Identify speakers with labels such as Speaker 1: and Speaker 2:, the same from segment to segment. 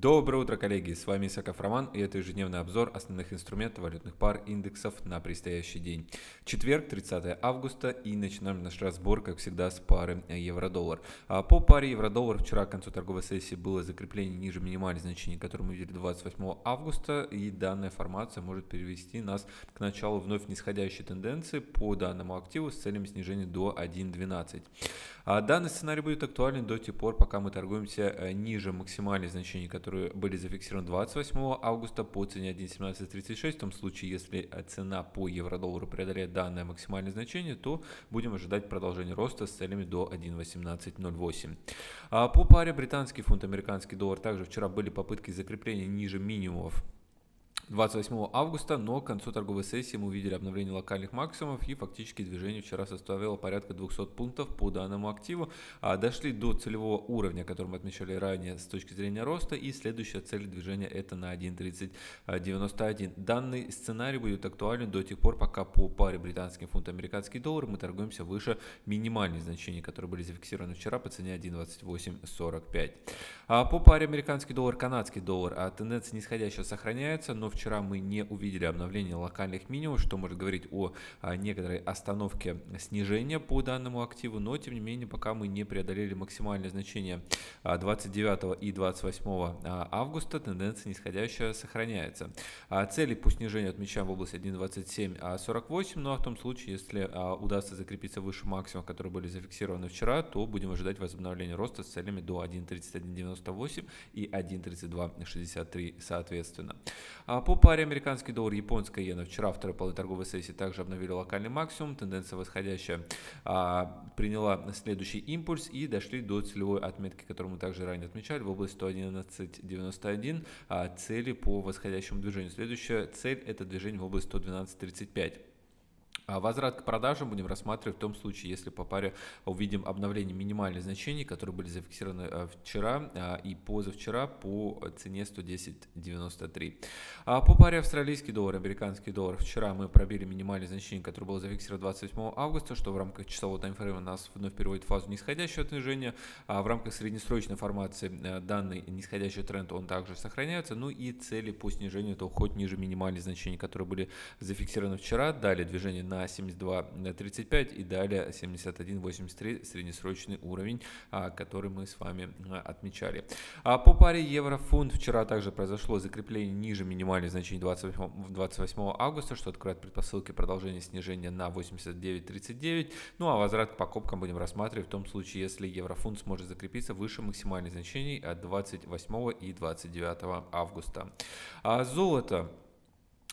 Speaker 1: Доброе утро, коллеги! С вами Исаков Роман и это ежедневный обзор основных инструментов валютных пар индексов на предстоящий день. Четверг, 30 августа и начинаем наш разбор, как всегда, с пары евро-доллар. А по паре евро-доллар вчера к концу торговой сессии было закрепление ниже минимальных значений, которые мы видели 28 августа и данная формация может перевести нас к началу вновь нисходящей тенденции по данному активу с целью снижения до 1.12. А данный сценарий будет актуален до тех пор, пока мы торгуемся э, ниже максимальных значений, которые которые были зафиксированы 28 августа по цене 1.1736. В том случае, если э, цена по евро-доллару преодолеет данное максимальное значение, то будем ожидать продолжения роста с целями до 1.1808. А по паре британский фунт, американский доллар также вчера были попытки закрепления ниже минимумов 28 августа, но к концу торговой сессии мы увидели обновление локальных максимумов и фактически движение вчера составило порядка 200 пунктов по данному активу. А, дошли до целевого уровня, который мы отмечали ранее с точки зрения роста и следующая цель движения это на 1.3091. Данный сценарий будет актуален до тех пор, пока по паре британский фунт американский доллар мы торгуемся выше минимальных значений, которые были зафиксированы вчера по цене 1.2845. А, по паре американский доллар, канадский доллар а тенденция нисходящая сохраняется, но в вчера мы не увидели обновление локальных минимумов, что может говорить о а, некоторой остановке снижения по данному активу, но тем не менее пока мы не преодолели максимальное значение 29 а, и 28 а, августа, тенденция нисходящая сохраняется. Цели по снижению отмечаем в области 1.2748, но в том случае, если удастся закрепиться выше максимумов, которые были зафиксированы вчера, то будем ожидать возобновления роста с целями до 1.3198 и 1.3263 соответственно по паре американский доллар, японская иена вчера вторая половине торговой сессии также обновили локальный максимум, тенденция восходящая а, приняла следующий импульс и дошли до целевой отметки, которую мы также ранее отмечали, в области 111.91, а, цели по восходящему движению. Следующая цель это движение в область 112.35. А возврат к продажам будем рассматривать в том случае, если по паре увидим обновление минимальных значений, которые были зафиксированы э, вчера э, и позавчера по цене 110.93. А по паре австралийский доллар, американский доллар. Вчера мы пробили минимальное значение, которое было зафиксировано 28 августа, что в рамках часового таймфрейма нас вновь переводит в фазу нисходящего движения. А в рамках среднесрочной формации э, данный нисходящий тренд он также сохраняется. Ну и цели по снижению это уход ниже минимальных значений, которые были зафиксированы вчера. Далее движение на на 72.35 и далее 71.83 среднесрочный уровень, а, который мы с вами а, отмечали. А по паре евро-фунт вчера также произошло закрепление ниже минимальных значений 28, 28 августа, что открывает предпосылки продолжения снижения на 89.39. Ну а возврат к покупкам будем рассматривать в том случае, если еврофунт сможет закрепиться выше максимальных значений от 28 и 29 августа. А золото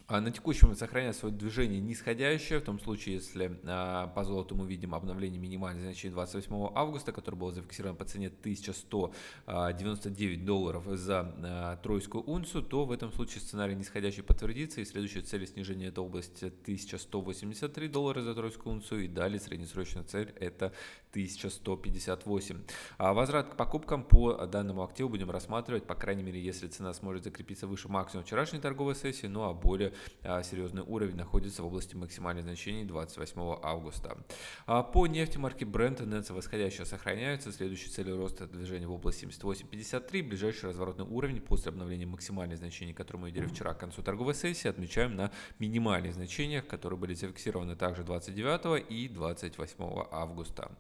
Speaker 1: а, на текущем сохраняет свое движение нисходящее, в том случае, если а, по золоту мы видим обновление минимальной значения 28 августа, которое было зафиксировано по цене 1199 а, долларов за тройскую унцию, то в этом случае сценарий нисходящий подтвердится, и следующая цель снижения – это область 1183 доллара за тройскую унцию, и далее среднесрочная цель – это 1158. Возврат к покупкам по данному активу будем рассматривать, по крайней мере, если цена сможет закрепиться выше максимума вчерашней торговой сессии, ну а более а, серьезный уровень находится в области максимальных значений 28 августа. А, по нефти марки Brent тенденция восходящая сохраняется Следующие цели роста движения в области 78.53. Ближайший разворотный уровень после обновления максимальных значений, которые мы видели вчера к концу торговой сессии, отмечаем на минимальных значениях, которые были зафиксированы также 29 и 28 августа.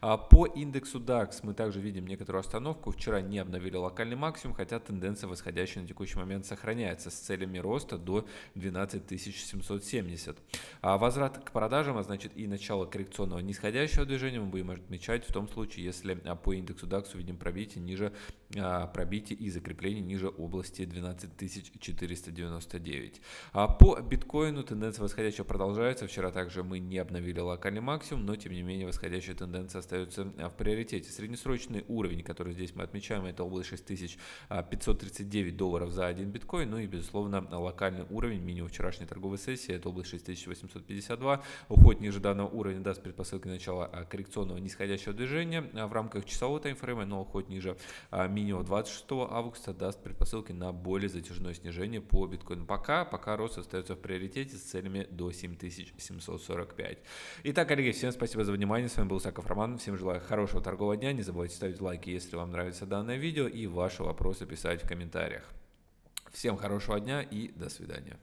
Speaker 1: А, по индексу DAX мы также видим некоторую остановку. Вчера не обновили локальный максимум, хотя тенденция восходящая на текущий момент сохраняется с целями роста до 12 770. А возврат к продажам, а значит и начало коррекционного нисходящего движения мы будем отмечать в том случае, если а, по индексу DAX увидим пробитие ниже а, пробитие и закрепление ниже области 12499. А по биткоину тенденция восходящая продолжается. Вчера также мы не обновили локальный максимум, но тем не менее восходящая тенденция остается а, в приоритете. Среднесрочный уровень, который здесь мы отмечаем, это область 6539 долларов за один биткоин. Ну и, безусловно, локальный уровень минимум вчерашней торговой сессии, это область 6852. Уход ниже данного уровня даст предпосылки начала коррекционного нисходящего движения в рамках часового таймфрейма, но уход ниже минимума минимум 26 августа даст предпосылки на более затяжное снижение по биткоину. Пока, пока рост остается в приоритете с целями до 7745. Итак, коллеги, всем спасибо за внимание. С вами был Саков Роман. Всем желаю хорошего торгового дня. Не забывайте ставить лайки, если вам нравится данное видео, и ваши вопросы писать в комментариях. Всем хорошего дня и до свидания.